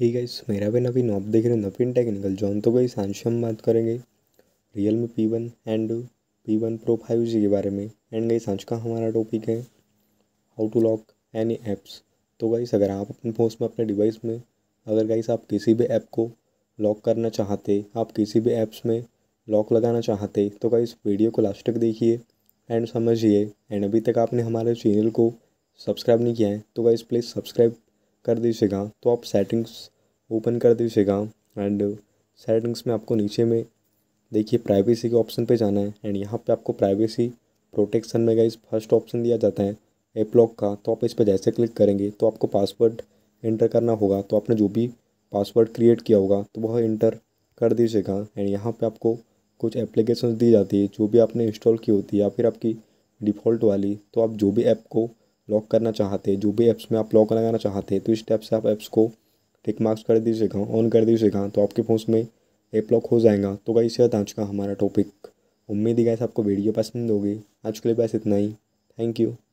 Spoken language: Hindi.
ही गाइस मेरा भी नवीन आप देख रहे हैं नवीन टेक्निकल जॉन तो गई आज हम बात करेंगे Realme P one and P one pro five G के बारे में एंड गई सांच का हमारा टॉपिक है how to lock any apps तो गाइस अगर आप अपने फोन में अपने डिवाइस में अगर गाइस आप किसी भी ऐप को लॉक करना चाहते आप किसी भी ऐप्स में लॉक लगाना चाहते तो गाइस वीडियो को लास्ट तक देखिए एंड समझिए एंड अभी तक आपने हमारे चैनल को सब्सक्राइब नहीं किया है तो गाइस प्लीज़ सब्सक्राइब कर दीजिएगा तो आप सेटिंग्स ओपन कर दीजिएगा एंड सेटिंग्स में आपको नीचे में देखिए प्राइवेसी के ऑप्शन पे जाना है एंड यहाँ पे आपको प्राइवेसी प्रोटेक्शन में गाइज फर्स्ट ऑप्शन दिया जाता है एप लॉक का तो आप इस पर जैसे क्लिक करेंगे तो आपको पासवर्ड इंटर करना होगा तो आपने जो भी पासवर्ड क्रिएट किया होगा तो वह इंटर कर दीजिएगा एंड यहाँ पे आपको कुछ एप्लीकेशन दी जाती है जो भी आपने इंस्टॉल की होती है या फिर आपकी डिफ़ॉल्ट वाली तो आप जो भी ऐप को लॉक करना चाहते हैं जो भी ऐप्स में आप लॉक लगाना चाहते हैं तो इस स्टेप से आप ऐप्स को टिक मार्क्स कर दीजिएगा हाँ, ऑन कर दीजिएगा हाँ, तो आपके फ़ोन में ऐप लॉक हो जाएगा तो गाइस से आज का हमारा टॉपिक उम्मीद ही गाइस आपको वीडियो पसंद होगी आज के लिए बस इतना ही थैंक यू